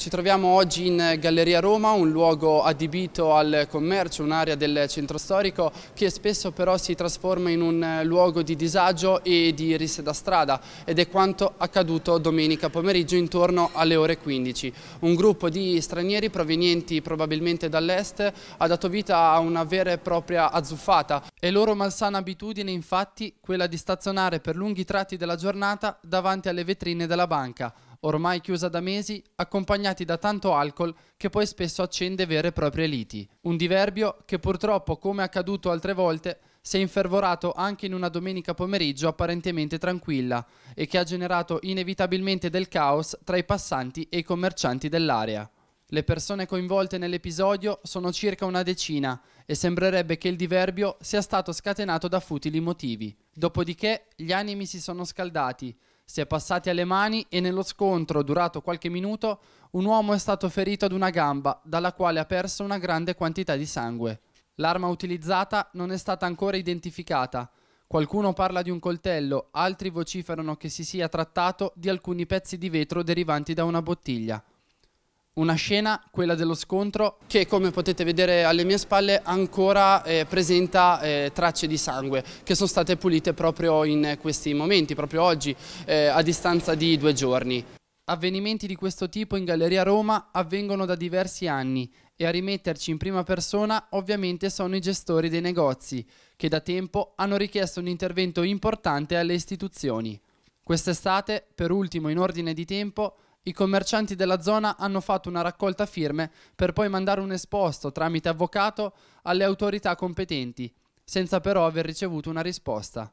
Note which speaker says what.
Speaker 1: Ci troviamo oggi in Galleria Roma, un luogo adibito al commercio, un'area del centro storico che spesso però si trasforma in un luogo di disagio e di risse da strada ed è quanto accaduto domenica pomeriggio intorno alle ore 15. Un gruppo di stranieri provenienti probabilmente dall'est ha dato vita a una vera e propria azzuffata. È loro malsana abitudine infatti quella di stazionare per lunghi tratti della giornata davanti alle vetrine della banca ormai chiusa da mesi, accompagnati da tanto alcol che poi spesso accende vere e proprie liti. Un diverbio che purtroppo, come accaduto altre volte, si è infervorato anche in una domenica pomeriggio apparentemente tranquilla e che ha generato inevitabilmente del caos tra i passanti e i commercianti dell'area. Le persone coinvolte nell'episodio sono circa una decina e sembrerebbe che il diverbio sia stato scatenato da futili motivi. Dopodiché gli animi si sono scaldati, si è passati alle mani e nello scontro durato qualche minuto un uomo è stato ferito ad una gamba dalla quale ha perso una grande quantità di sangue. L'arma utilizzata non è stata ancora identificata. Qualcuno parla di un coltello, altri vociferano che si sia trattato di alcuni pezzi di vetro derivanti da una bottiglia. Una scena, quella dello scontro, che come potete vedere alle mie spalle ancora eh, presenta eh, tracce di sangue che sono state pulite proprio in questi momenti, proprio oggi, eh, a distanza di due giorni. Avvenimenti di questo tipo in Galleria Roma avvengono da diversi anni e a rimetterci in prima persona ovviamente sono i gestori dei negozi, che da tempo hanno richiesto un intervento importante alle istituzioni. Quest'estate, per ultimo in ordine di tempo, i commercianti della zona hanno fatto una raccolta firme per poi mandare un esposto tramite avvocato alle autorità competenti, senza però aver ricevuto una risposta.